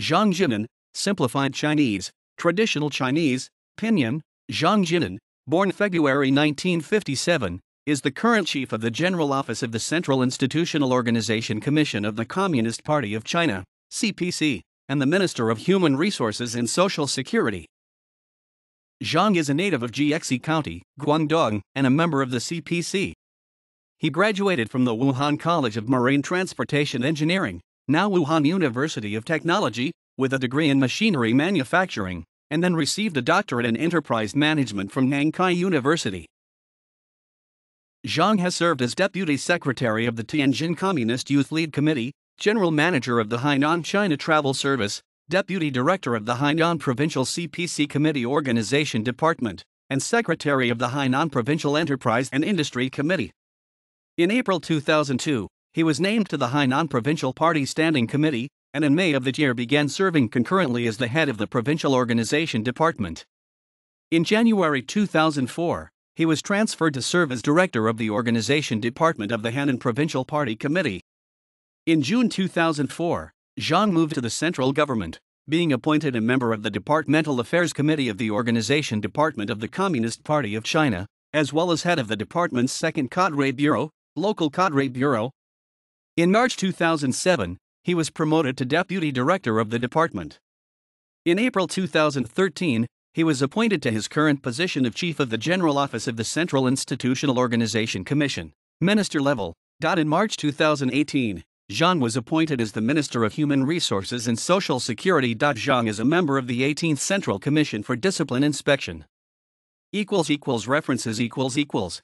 Zhang Jinan, simplified Chinese, traditional Chinese, Pinyin, Zhang Jinan, born February 1957, is the current chief of the General Office of the Central Institutional Organization Commission of the Communist Party of China, CPC, and the Minister of Human Resources and Social Security. Zhang is a native of Jiexi County, Guangdong, and a member of the CPC. He graduated from the Wuhan College of Marine Transportation Engineering now Wuhan University of Technology, with a degree in machinery manufacturing, and then received a doctorate in enterprise management from Nankai University. Zhang has served as deputy secretary of the Tianjin Communist Youth Lead Committee, general manager of the Hainan China Travel Service, deputy director of the Hainan Provincial CPC Committee Organization Department, and secretary of the Hainan Provincial Enterprise and Industry Committee. In April 2002, he was named to the Hainan Provincial Party Standing Committee, and in May of that year began serving concurrently as the head of the Provincial Organization Department. In January 2004, he was transferred to serve as director of the Organization Department of the Hainan Provincial Party Committee. In June 2004, Zhang moved to the central government, being appointed a member of the Departmental Affairs Committee of the Organization Department of the Communist Party of China, as well as head of the department's second Cadre Bureau, local Cadre Bureau, in March 2007, he was promoted to deputy director of the department. In April 2013, he was appointed to his current position of chief of the General Office of the Central Institutional Organization Commission, minister level. In March 2018, Zhang was appointed as the Minister of Human Resources and Social Security. Zhang is a member of the 18th Central Commission for Discipline Inspection. Equals equals references equals equals